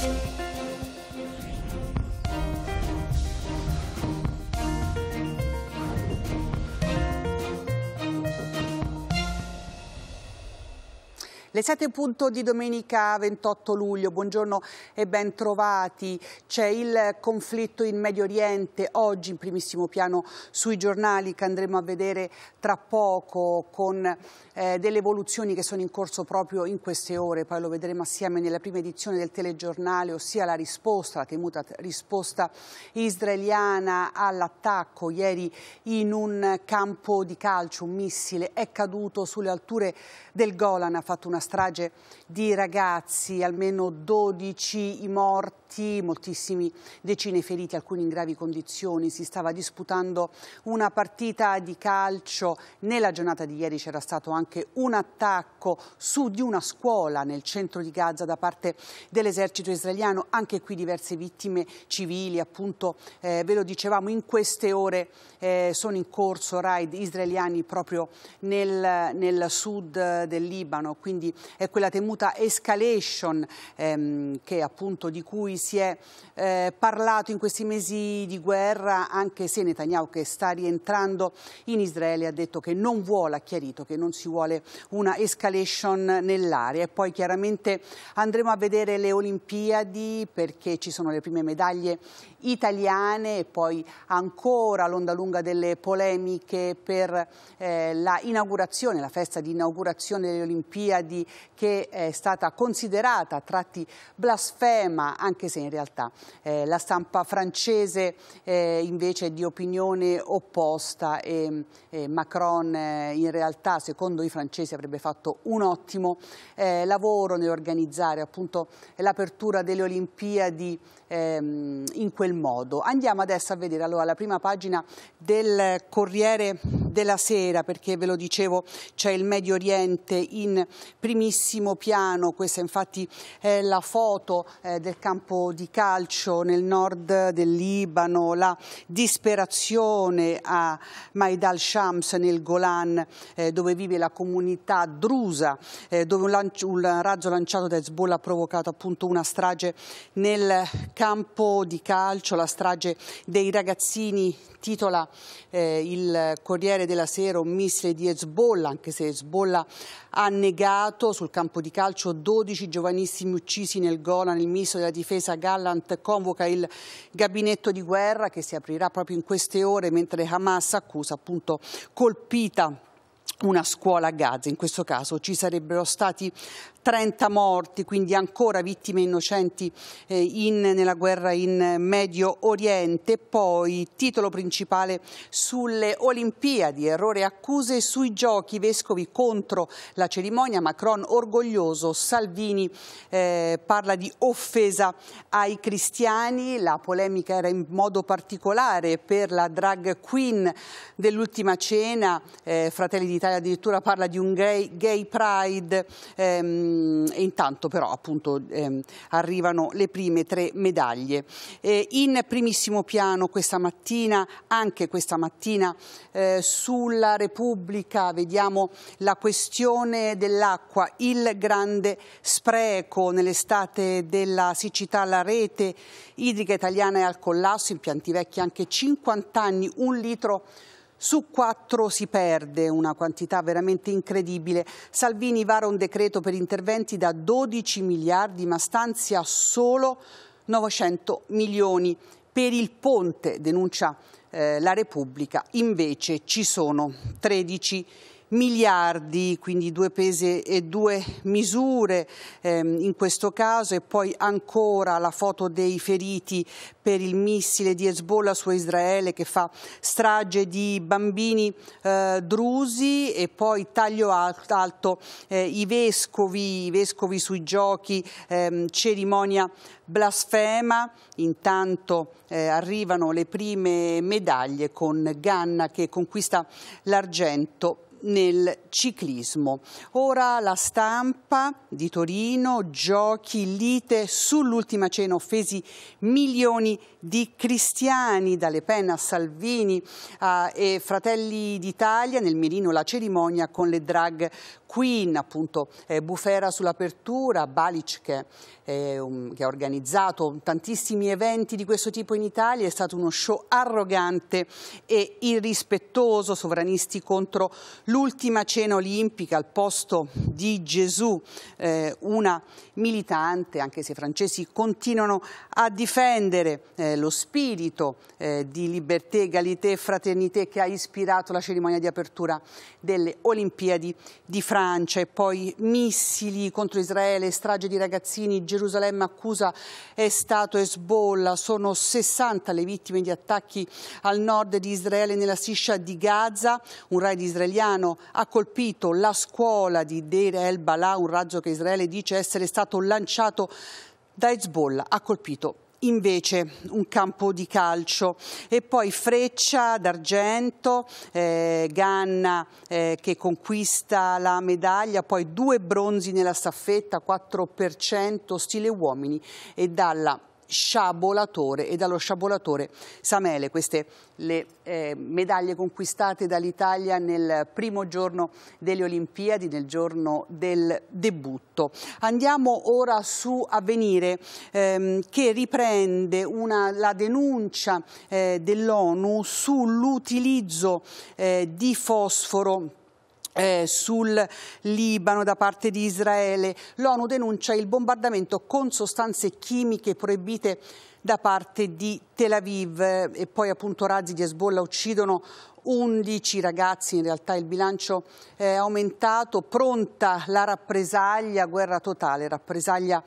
Thank you. Le 7 punto di domenica 28 luglio, buongiorno e bentrovati. C'è il conflitto in Medio Oriente, oggi in primissimo piano sui giornali che andremo a vedere tra poco con eh, delle evoluzioni che sono in corso proprio in queste ore, poi lo vedremo assieme nella prima edizione del telegiornale, ossia la risposta, la temuta risposta israeliana all'attacco ieri in un campo di calcio, un missile è caduto sulle alture del Golan, ha fatto una extrage di ragazzi, almeno 12 i morti, moltissimi decine feriti, alcuni in gravi condizioni. Si stava disputando una partita di calcio. Nella giornata di ieri c'era stato anche un attacco su di una scuola nel centro di Gaza da parte dell'esercito israeliano. Anche qui diverse vittime civili, appunto eh, ve lo dicevamo, in queste ore eh, sono in corso raid israeliani proprio nel, nel sud del Libano, quindi è quella temuta avvenuta escalation ehm, che appunto di cui si è eh, parlato in questi mesi di guerra anche se Netanyahu che sta rientrando in Israele ha detto che non vuole, ha chiarito che non si vuole una escalation nell'area e poi chiaramente andremo a vedere le Olimpiadi perché ci sono le prime medaglie italiane e poi ancora l'onda lunga delle polemiche per eh, la inaugurazione, la festa di inaugurazione delle Olimpiadi che eh, è stata considerata a tratti blasfema, anche se in realtà eh, la stampa francese eh, invece è di opinione opposta e, e Macron eh, in realtà secondo i francesi avrebbe fatto un ottimo eh, lavoro nell'organizzare appunto l'apertura delle Olimpiadi ehm, in quel modo. Andiamo adesso a vedere allora la prima pagina del Corriere della Sera perché ve lo dicevo c'è il Medio Oriente in primissimo piano italiano, questa infatti è la foto eh, del campo di calcio nel nord del Libano, la disperazione a Maidal shams nel Golan eh, dove vive la comunità drusa, eh, dove un, lancio, un, razzo lanciato da Hezbollah ha provocato appunto una strage nel campo di calcio, la strage dei ragazzini titola eh, il Corriere della Sera un missile di Hezbollah, anche se Hezbollah ha negato sul campo di calcio calcio 12 giovanissimi uccisi nel Golan. Il ministro della difesa Gallant convoca il gabinetto di guerra che si aprirà proprio in queste ore mentre Hamas accusa appunto colpita una scuola a Gaza. In questo caso ci sarebbero stati 30 morti, quindi ancora vittime innocenti eh, in, nella guerra in Medio Oriente. Poi titolo principale sulle Olimpiadi, errore e accuse sui giochi, Vescovi contro la cerimonia, Macron orgoglioso, Salvini eh, parla di offesa ai cristiani, la polemica era in modo particolare per la drag queen dell'ultima cena, eh, Fratelli d'Italia addirittura parla di un gay, gay pride. Ehm, Ehm, e intanto però appunto ehm, arrivano le prime tre medaglie. Eh, in primissimo piano questa mattina, anche questa mattina eh, sulla Repubblica vediamo la questione dell'acqua, il grande spreco nell'estate della siccità, la rete idrica italiana è al collasso, impianti vecchi anche 50 anni, un litro su quattro si perde, una quantità veramente incredibile. Salvini vara un decreto per interventi da 12 miliardi ma stanzia solo 900 milioni. Per il ponte, denuncia eh, la Repubblica, invece ci sono 13 miliardi miliardi, quindi due pesi e due misure ehm, in questo caso e poi ancora la foto dei feriti per il missile di Hezbollah su Israele che fa strage di bambini eh, drusi e poi taglio alto eh, i, vescovi, i, vescovi, sui giochi, ehm, cerimonia blasfema, intanto eh, arrivano le prime medaglie con Ganna che conquista l'argento nel ciclismo. Ora la stampa di Torino, giochi, lite, sull'ultima cena offesi milioni di cristiani, dalle penne a Salvini eh, e Fratelli d'Italia, nel mirino la cerimonia con le drag queen, appunto eh, Bufera sull'apertura, Balic che, eh, um, che ha organizzato tantissimi eventi di questo tipo in Italia, è stato uno show arrogante e irrispettoso, sovranisti contro l'ultima cena olimpica al posto di Gesù, eh, una militante, anche se i francesi continuano a difendere eh, lo spirito eh, di libertà, egalità e fraternità che ha ispirato la cerimonia di apertura delle Olimpiadi di Francia e poi missili contro Israele, strage di ragazzini, Gerusalemme accusa è stato Hezbollah, sono 60 le vittime di attacchi al nord di Israele nella striscia di Gaza, un raid israeliano iraniano ha colpito la scuola di Deir el balà un razzo che Israele dice essere stato lanciato da Hezbollah, ha colpito invece un campo di calcio e poi freccia d'argento, eh, Ganna eh, che conquista la medaglia, poi due bronzi nella staffetta, 4% stile uomini e dalla sciabolatore e dallo sciabolatore Samele. Queste le eh, medaglie conquistate dall'Italia nel primo giorno delle Olimpiadi, nel giorno del debutto. Andiamo ora su Avvenire ehm, che riprende una, la denuncia eh, dell'ONU sull'utilizzo eh, di fosforo eh, sul Libano da parte di Israele. L'ONU denuncia il bombardamento con sostanze chimiche proibite da parte di Tel Aviv e poi appunto razzi di Hezbollah uccidono 11 ragazzi, in realtà il bilancio è aumentato, pronta la rappresaglia, guerra totale, rappresaglia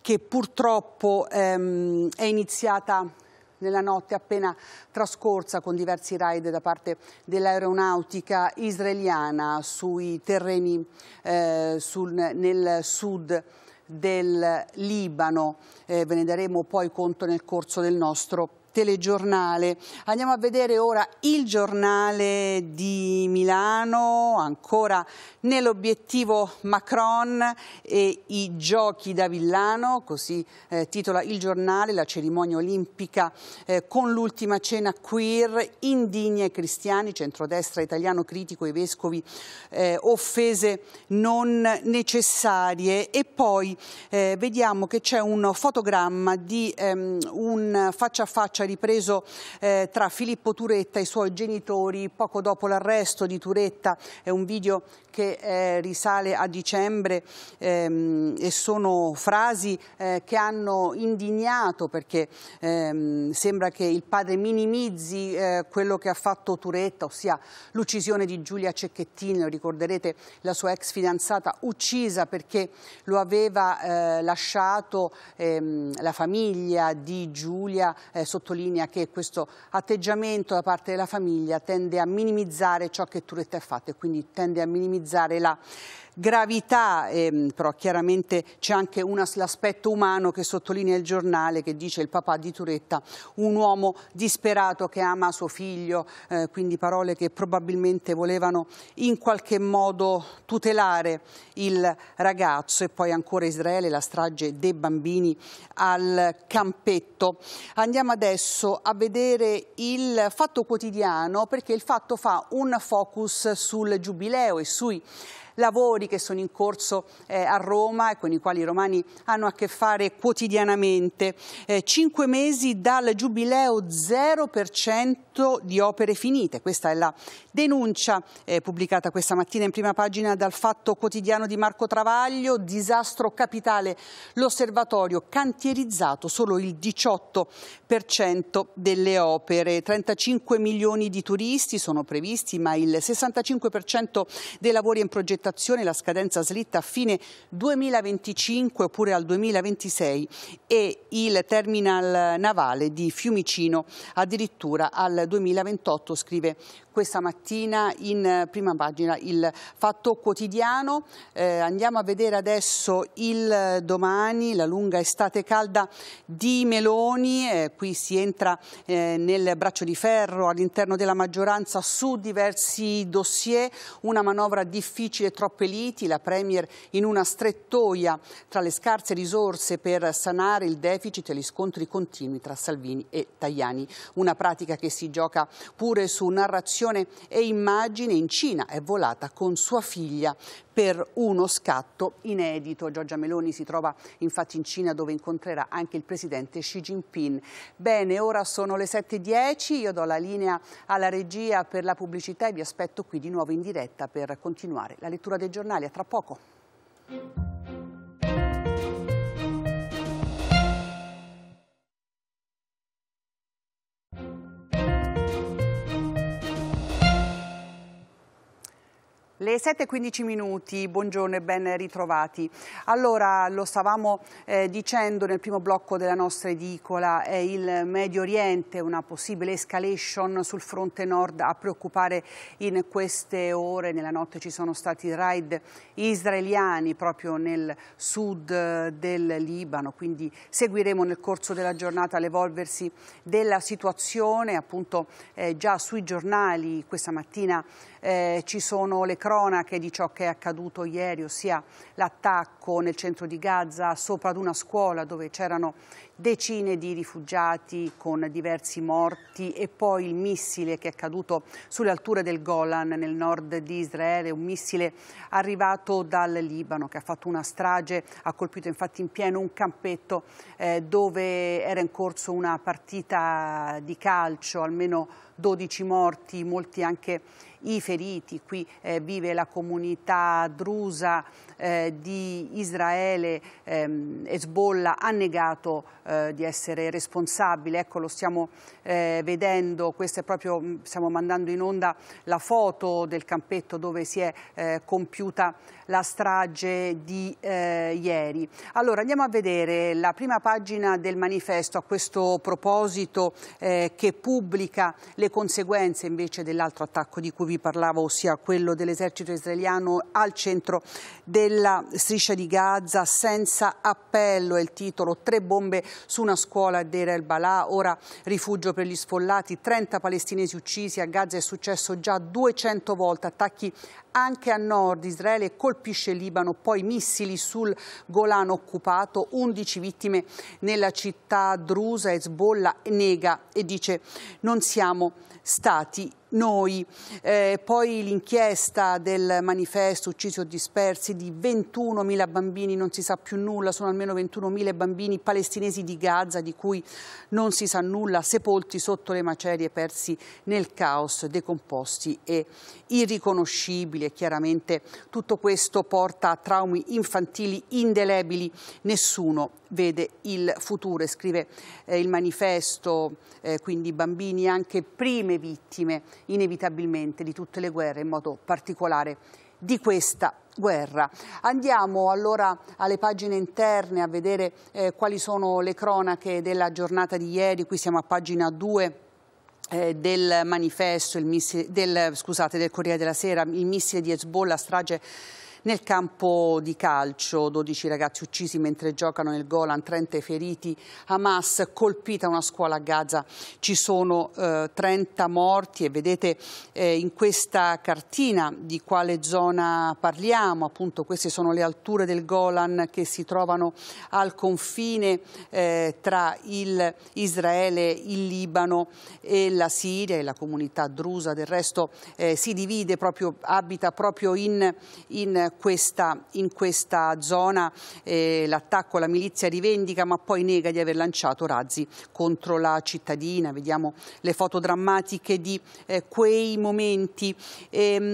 che purtroppo ehm, è iniziata nella notte appena trascorsa con diversi raid da parte dell'aeronautica israeliana sui terreni eh, sul, nel sud del Libano. Eh, ve ne daremo poi conto nel corso del nostro telegiornale. Andiamo a vedere ora il giornale di Milano, ancora nell'obiettivo Macron e i giochi da Villano, così eh, titola il giornale, la cerimonia olimpica eh, con l'ultima cena queer, indigni ai cristiani, centrodestra italiano critico, i vescovi eh, offese non necessarie e poi eh, vediamo che c'è un fotogramma di ehm, un faccia a faccia è ripreso eh, tra Filippo Turetta e i suoi genitori poco dopo l'arresto di Turetta. È un video che eh, risale a dicembre ehm, e sono frasi eh, che hanno indignato perché ehm, sembra che il padre minimizzi eh, quello che ha fatto Turetta, ossia l'uccisione di Giulia Cecchettini, lo ricorderete, la sua ex fidanzata uccisa perché lo aveva eh, lasciato ehm, la famiglia di Giulia, eh, sottolinea che questo atteggiamento da parte della famiglia tende a minimizzare ciò che Turetta ha fatto e quindi tende a minimizzare valorizzare la gravità, ehm, però chiaramente c'è anche l'aspetto umano che sottolinea il giornale che dice il papà di Turetta, un uomo disperato che ama suo figlio, eh, quindi parole che probabilmente volevano in qualche modo tutelare il ragazzo e poi ancora Israele, la strage dei bambini al campetto. Andiamo adesso a vedere il fatto quotidiano perché il fatto fa un focus sul giubileo e sui fruit lavori che sono in corso eh, a Roma e con i quali i romani hanno a che fare quotidianamente. Eh, cinque mesi dal giubileo 0% di opere finite. Questa è la denuncia eh, pubblicata questa mattina in prima pagina dal Fatto Quotidiano di Marco Travaglio. Disastro capitale. L'osservatorio cantierizzato solo il 18% delle opere. 35 milioni di turisti sono previsti, ma il 65% dei lavori in progettazione progettazione la scadenza slitta a fine 2025 oppure al 2026 e il terminal navale di Fiumicino addirittura al 2028, scrive questa mattina in prima pagina il Fatto Quotidiano. Eh, andiamo a vedere adesso il domani, la lunga estate calda di Meloni, eh, qui si entra eh, nel braccio di ferro all'interno della maggioranza su diversi dossier, una manovra difficile troppe liti, la Premier in una strettoia tra le scarse risorse per sanare il deficit e gli scontri continui tra Salvini e Tajani. Una pratica che si gioca pure su narrazione e immagine in Cina è volata con sua figlia per uno scatto inedito. Giorgia Meloni si trova infatti in Cina dove incontrerà anche il presidente Xi Jinping. Bene, ora sono le 7.10, io do la linea alla regia per la pubblicità e vi aspetto qui di nuovo in diretta per continuare la lettura dei giornali. A tra poco. Le 7.15 minuti, buongiorno e ben ritrovati. Allora, lo stavamo eh, dicendo nel primo blocco della nostra edicola, è eh, il Medio Oriente, una possibile escalation sul fronte nord a preoccupare in queste ore. Nella notte ci sono stati raid israeliani proprio nel sud eh, del Libano, quindi seguiremo nel corso della giornata l'evolversi della situazione. Appunto eh, già sui giornali questa mattina eh, ci sono le cronache cronache di ciò che è accaduto ieri, ossia l'attacco nel centro di Gaza sopra ad una scuola dove c'erano decine di rifugiati con diversi morti e poi il missile che è caduto sulle alture del Golan nel nord di Israele, un missile arrivato dal Libano che ha fatto una strage, ha colpito infatti in pieno un campetto eh, dove era in corso una partita di calcio, almeno 12 morti, molti anche i feriti. Qui eh, vive la comunità drusa eh, di Israele, ehm, Hezbollah ha negato eh, di essere responsabile. Ecco, lo stiamo eh, vedendo, questo è proprio, mm, stiamo mandando in onda la foto del campetto dove si è eh, compiuta la strage di eh, ieri. Allora andiamo a vedere la prima pagina del manifesto a questo proposito eh, che pubblica le conseguenze invece dell'altro attacco di cui vi parlavo, ossia quello dell'esercito israeliano al centro della striscia di Gaza senza appello è il titolo, tre bombe su una scuola a Deir el-Balà, ora rifugio per gli sfollati, 30 palestinesi uccisi, a Gaza è successo già 200 volte, attacchi anche a nord, Israele colpisce Libano, poi missili sul Golano occupato, 11 vittime nella città drusa, Hezbollah nega e dice non siamo stati noi. Eh, poi l'inchiesta del manifesto uccisi o dispersi di 21.000 bambini, non si sa più nulla, sono almeno 21.000 bambini palestinesi di Gaza di cui non si sa nulla, sepolti sotto le macerie, persi nel caos, decomposti e irriconoscibili. E chiaramente tutto questo porta a traumi infantili indelebili. Nessuno vede il futuro, scrive eh, il manifesto, eh, quindi bambini anche prime vittime inevitabilmente di tutte le guerre, in modo particolare di questa guerra. Andiamo allora alle pagine interne a vedere eh, quali sono le cronache della giornata di ieri, qui siamo a pagina 2 eh, del manifesto, del, scusate, del Corriere della Sera, il missile di Hezbollah strage nel campo di calcio, 12 ragazzi uccisi mentre giocano nel Golan, 30 feriti, Hamas colpita una scuola a Gaza, ci sono eh, 30 morti e vedete eh, in questa cartina di quale zona parliamo, appunto queste sono le alture del Golan che si trovano al confine eh, tra il Israele, il Libano e la Siria e la comunità drusa del resto eh, si divide proprio, abita proprio in, in questa, in questa zona eh, l'attacco alla milizia rivendica ma poi nega di aver lanciato razzi contro la cittadina. Vediamo le foto drammatiche di eh, quei momenti. E, ehm,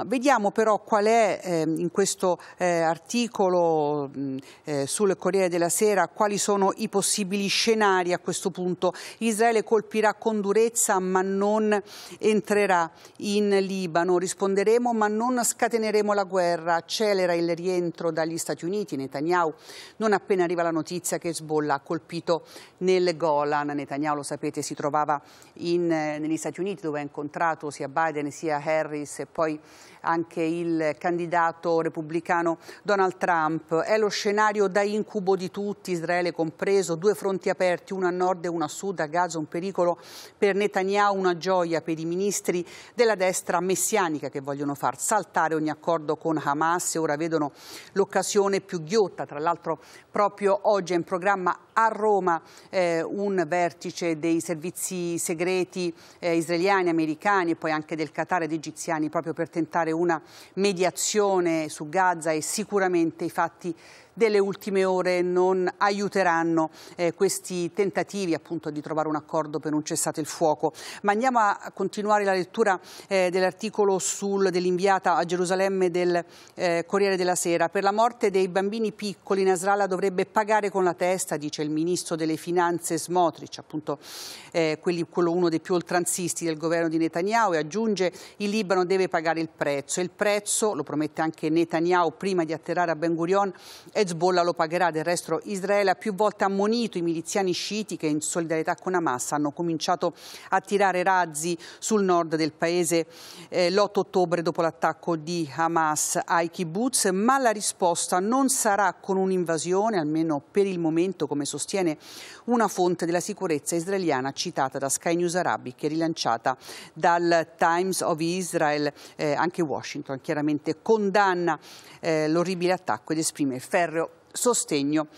mh, vediamo però qual è eh, in questo eh, articolo mh, eh, sul Corriere della Sera quali sono i possibili scenari a questo punto. Israele colpirà con durezza ma non entrerà in Libano. Risponderemo ma non scateneremo la guerra guerra accelera il rientro dagli Stati Uniti, Netanyahu non appena arriva la notizia che Sbolla ha colpito nel Golan, Netanyahu lo sapete si trovava in, eh, negli Stati Uniti dove ha incontrato sia Biden sia Harris e poi anche il candidato repubblicano Donald Trump. È lo scenario da incubo di tutti, Israele compreso, due fronti aperti, uno a nord e uno a sud, a Gaza un pericolo per Netanyahu, una gioia per i ministri della destra messianica che vogliono far saltare ogni accordo con Hamas Hamas ora vedono l'occasione più ghiotta. Tra l'altro proprio oggi è in programma a Roma eh, un vertice dei servizi segreti eh, israeliani, americani e poi anche del Qatar ed egiziani proprio per tentare una mediazione su Gaza e sicuramente i fatti delle ultime ore non aiuteranno eh, questi tentativi appunto di trovare un accordo per un cessate il fuoco. Ma andiamo a continuare la lettura eh, dell'articolo dell'inviata a Gerusalemme del eh, Corriere della Sera. Per la morte dei bambini piccoli Nasrallah dovrebbe pagare con la testa, dice il ministro delle Finanze Smotrich, appunto eh, quelli, quello uno dei più oltranzisti del governo di Netanyahu e aggiunge il Libano deve pagare il prezzo. Il prezzo, lo promette anche Netanyahu prima di atterrare a Ben Gurion, è Hezbollah lo pagherà, del resto Israele ha più volte ammonito i miliziani sciiti che in solidarietà con Hamas hanno cominciato a tirare razzi sul nord del paese eh, l'8 ottobre dopo l'attacco di Hamas ai kibbutz, ma la risposta non sarà con un'invasione, almeno per il momento, come sostiene una fonte della sicurezza israeliana citata da Sky News Arabic e rilanciata dal Times of Israel, eh, anche Washington chiaramente condanna eh, l'orribile attacco ed esprime ferro sostegno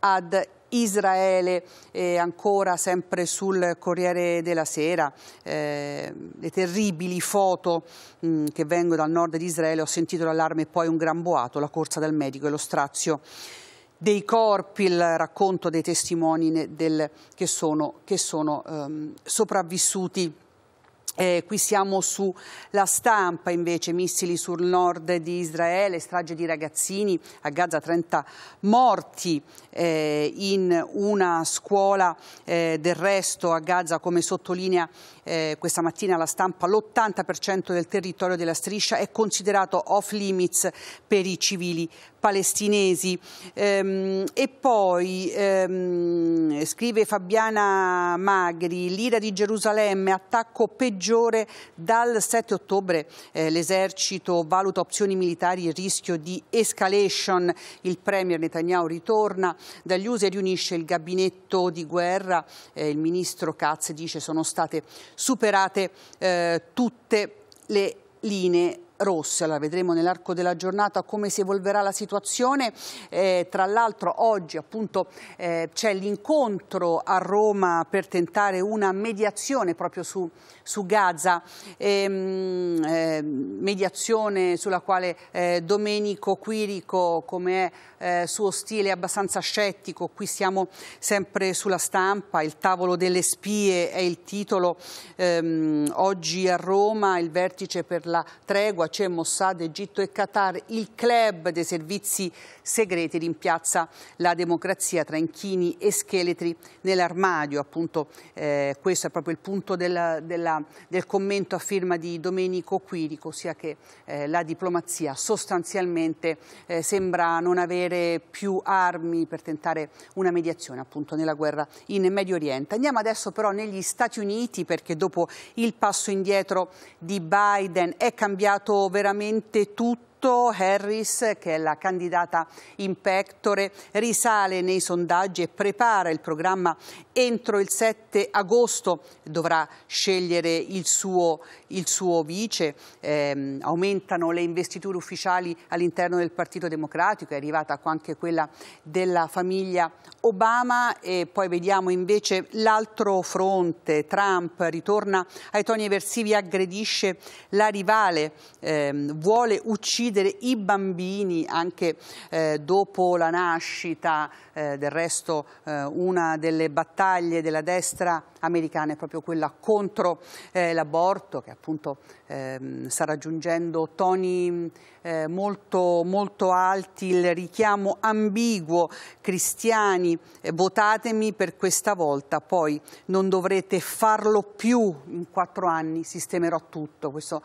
ad Israele, eh, ancora sempre sul Corriere della Sera, eh, le terribili foto mh, mm, che vengono dal nord di Israele, ho sentito l'allarme e poi un gran boato, la corsa del medico e lo strazio dei corpi, il racconto dei testimoni del, che sono, che sono ehm, sopravvissuti eh, qui siamo sulla stampa invece, missili sul nord di Israele, strage di ragazzini, a Gaza 30 morti eh, in una scuola, eh, del resto a Gaza come sottolinea eh, questa mattina la stampa l'80% del territorio della striscia è considerato off limits per i civili palestinesi. Ehm, e poi ehm, scrive Fabiana Magri, l'ira di Gerusalemme, attacco peggiore dal 7 ottobre, eh, l'esercito valuta opzioni militari e rischio di escalation, il premier Netanyahu ritorna dagli USA e riunisce il gabinetto di guerra, eh, il ministro Katz dice sono state superate eh, tutte le linee rosse. Allora, vedremo nell'arco della giornata come si evolverà la situazione. Eh, tra l'altro oggi appunto eh, c'è l'incontro a Roma per tentare una mediazione proprio su, su Gaza, ehm, eh, mediazione sulla quale eh, Domenico Quirico, come è eh, suo stile, è abbastanza scettico. Qui siamo sempre sulla stampa, il tavolo delle spie è il titolo ehm, oggi a Roma, il vertice per la tregua c'è Mossad, Egitto e Qatar, il club dei servizi segreti rimpiazza la democrazia tra inchini e scheletri nell'armadio. Appunto, eh, questo è proprio il punto della, della, del commento a firma di Domenico Quirico, ossia che eh, la diplomazia sostanzialmente eh, sembra non avere più armi per tentare una mediazione appunto nella guerra in Medio Oriente. Andiamo adesso però negli Stati Uniti perché dopo il passo indietro di Biden è cambiato veramente tutto tutto Harris, che è la candidata in pectore, risale nei sondaggi e prepara il programma entro il 7 agosto. Dovrà scegliere il suo, il suo vice. Eh, aumentano le investiture ufficiali all'interno del Partito Democratico, è arrivata anche quella della famiglia Obama e poi vediamo invece l'altro fronte, Trump ritorna ai toni avversivi, aggredisce la rivale, eh, vuole uccidere uccidere i bambini anche eh, dopo la nascita, eh, del resto eh, una delle battaglie della destra americana è proprio quella contro eh, l'aborto che appunto ehm, sta raggiungendo toni eh, molto, molto alti, il richiamo ambiguo cristiani eh, votatemi per questa volta, poi non dovrete farlo più in quattro anni, sistemerò tutto. Questo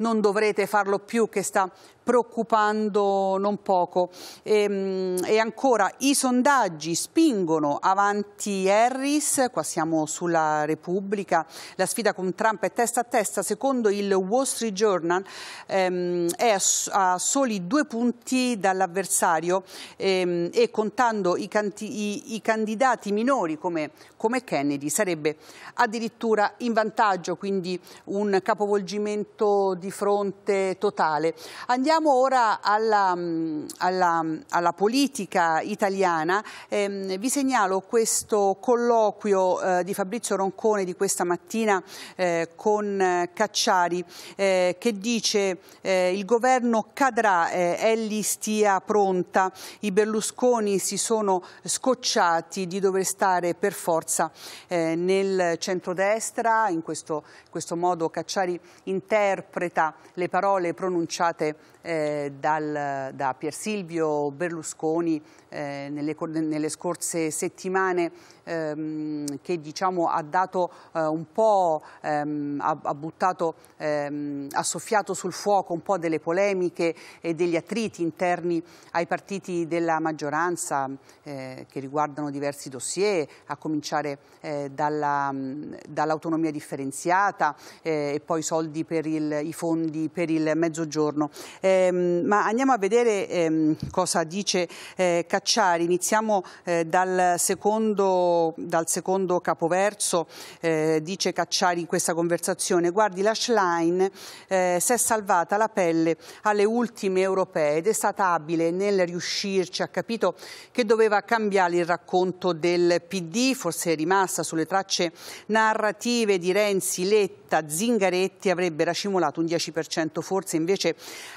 non dovrete farlo più che sta preoccupando non poco. E, ehm, e, ancora i sondaggi spingono avanti Harris, qua siamo sulla Repubblica, la sfida con Trump è testa a testa, secondo il Wall Street Journal ehm, è a, a, soli due punti dall'avversario ehm, e contando i, canti, i, i candidati minori come, come Kennedy sarebbe addirittura in vantaggio, quindi un capovolgimento di fronte totale. Andiamo ora alla, mm, alla, alla politica italiana. Eh, vi segnalo questo colloquio eh, di Fabrizio Roncone di questa mattina eh, con eh, Cacciari eh, che dice eh, il governo cadrà, Elli stia pronta, i Berlusconi si sono scocciati di dover stare per forza nel centrodestra, in questo, in questo modo Cacciari interpreta riporta le parole pronunciate eh, dal, da Pier Silvio Berlusconi eh, nelle, nelle, scorse settimane ehm, che diciamo, ha dato eh, un po', ehm, ha, ha, buttato, ehm, ha soffiato sul fuoco un po' delle polemiche e degli attriti interni ai partiti della maggioranza eh, che riguardano diversi dossier, a cominciare eh, dalla, dall'autonomia differenziata eh, e poi soldi per il, i fondi per il mezzogiorno. Ehm, ma andiamo a vedere ehm, cosa dice eh, Cacciari. Iniziamo eh, dal, secondo, dal, secondo, capoverso. Eh, dice Cacciari in questa conversazione, guardi la Schlein eh, si è salvata la pelle alle ultime europee ed è stata abile nel riuscirci, ha capito che doveva cambiare il racconto del PD, forse è rimasta sulle tracce narrative di Renzi, Letta, Zingaretti, avrebbe racimolato un 10% forse invece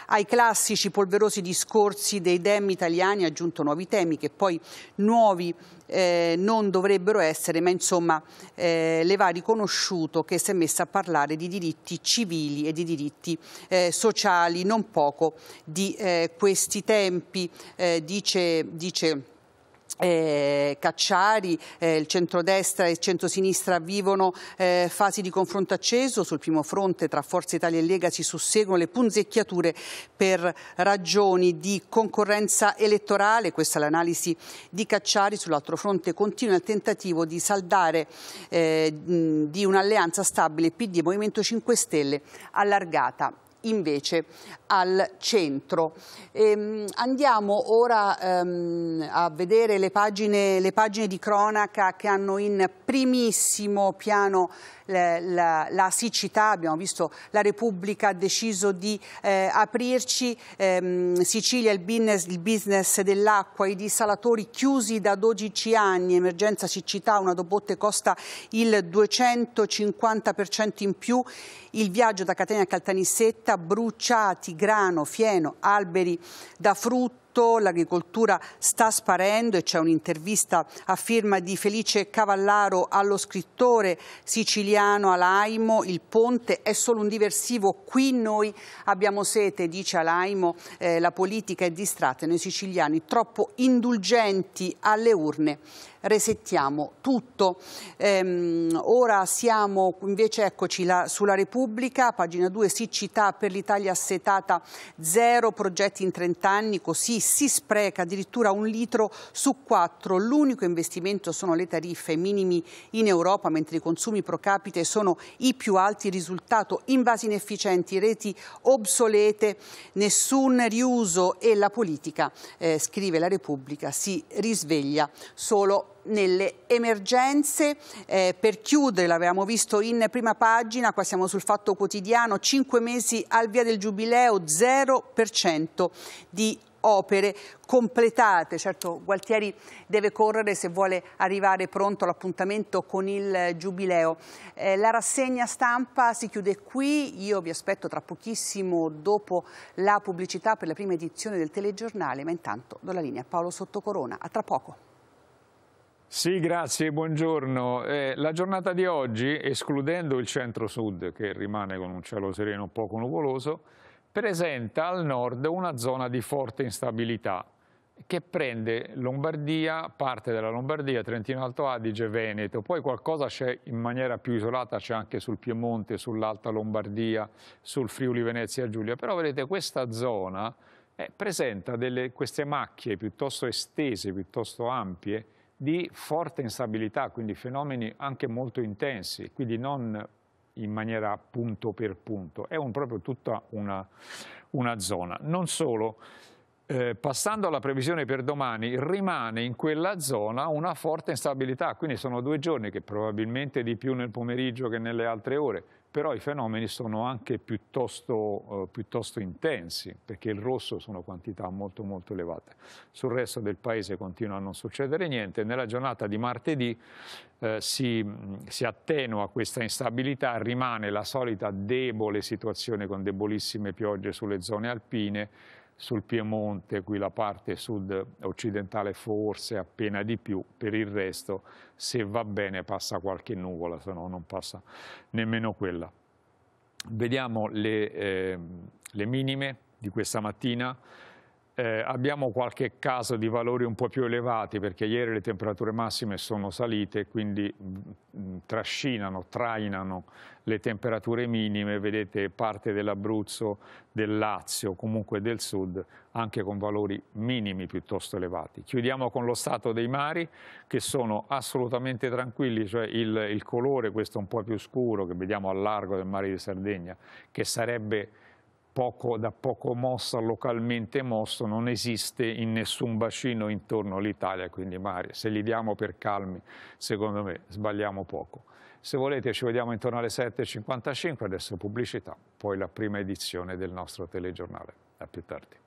ai classici polverosi discorsi dei Dem italiani ha aggiunto nuovi temi che poi nuovi eh, non dovrebbero essere ma insomma eh, le va riconosciuto che si è messa a parlare di diritti civili e di diritti eh, sociali non poco di eh, questi tempi eh, dice, dice eh, Cacciari, eh, il centrodestra e il centrosinistra vivono eh, fasi di confronto acceso, sul primo fronte tra Forza Italia e Lega si susseguono le punzecchiature per ragioni di concorrenza elettorale, questa è l'analisi di Cacciari, sull'altro fronte continua il tentativo di saldare eh, di un'alleanza stabile PD e Movimento 5 Stelle allargata invece al centro. Ehm, andiamo ora ehm, a vedere le pagine, le pagine di cronaca che hanno in primissimo piano la, la, siccità, abbiamo visto la Repubblica ha deciso di eh, aprirci, ehm, Sicilia il business, il business dell'acqua, i dissalatori chiusi da 12 anni, emergenza siccità, una dobotte costa il 250% in più, il viaggio da Catania a Caltanissetta, bruciati grano, fieno, alberi da frutto, tutto, l'agricoltura sta sparendo e c'è un'intervista a firma di Felice Cavallaro allo scrittore siciliano Alaimo, il ponte è solo un diversivo, qui noi abbiamo sete, dice Alaimo, eh, la politica è distratta, noi siciliani troppo indulgenti alle urne resettiamo tutto. Ehm, ora siamo invece eccoci la, sulla Repubblica, pagina 2, siccità per l'Italia assetata, zero progetti in 30 anni, così si spreca addirittura un litro su quattro. L'unico investimento sono le tariffe minimi in Europa, mentre i consumi pro capite sono i più alti, risultato invasi inefficienti, reti obsolete, nessun riuso e la politica, eh, scrive la Repubblica, si risveglia solo nelle emergenze eh, per chiudere, l'avevamo visto in prima pagina, qua siamo sul fatto quotidiano, 5 mesi al via del giubileo, 0% di opere completate. Certo Gualtieri deve correre se vuole arrivare pronto all'appuntamento con il Giubileo. Eh, la rassegna stampa si chiude qui, io vi aspetto tra pochissimo dopo la pubblicità per la prima edizione del telegiornale, ma intanto do la linea a Paolo Sottocorona. A tra poco. Sì, grazie, buongiorno. Eh, la giornata di oggi, escludendo il centro-sud, che rimane con un cielo sereno poco nuvoloso, presenta al nord una zona di forte instabilità che prende Lombardia, parte della Lombardia, Trentino Alto Adige, Veneto, poi qualcosa c'è in maniera più isolata, c'è anche sul Piemonte, sull'Alta Lombardia, sul Friuli Venezia Giulia, però vedete questa zona eh, presenta delle, queste macchie piuttosto estese, piuttosto ampie, di forte instabilità, quindi fenomeni anche molto intensi, quindi non in maniera punto per punto, è un, proprio tutta una, una zona. Non solo, eh, passando alla previsione per domani, rimane in quella zona una forte instabilità, quindi sono due giorni che probabilmente di più nel pomeriggio che nelle altre ore, però i fenomeni sono anche piuttosto, eh, piuttosto, intensi, perché il rosso sono quantità molto molto elevate. Sul resto del paese continua a non succedere niente. Nella giornata di martedì eh, si, si, attenua questa instabilità, rimane la solita debole situazione con debolissime piogge sulle zone alpine, sul Piemonte, qui la parte sud occidentale forse appena di più, per il resto se va bene passa qualche nuvola, se no non passa nemmeno quella. Vediamo le, eh, le minime di questa mattina. Eh, abbiamo qualche caso di valori un po' più elevati perché ieri le temperature massime sono salite, quindi mh, mm, mm, trascinano, trainano le temperature minime, vedete parte dell'Abruzzo, del Lazio, comunque del sud, anche con valori minimi piuttosto elevati. Chiudiamo con lo stato dei mari che sono assolutamente tranquilli, cioè il, il colore, questo un po' più scuro che vediamo al largo del mare di Sardegna, che sarebbe poco, da poco mossa localmente mosso non esiste in nessun bacino intorno all'Italia, quindi Mari, se li diamo per calmi, secondo me sbagliamo poco. Se volete ci vediamo intorno alle 7.55, adesso pubblicità, poi la prima edizione del nostro telegiornale. A più tardi.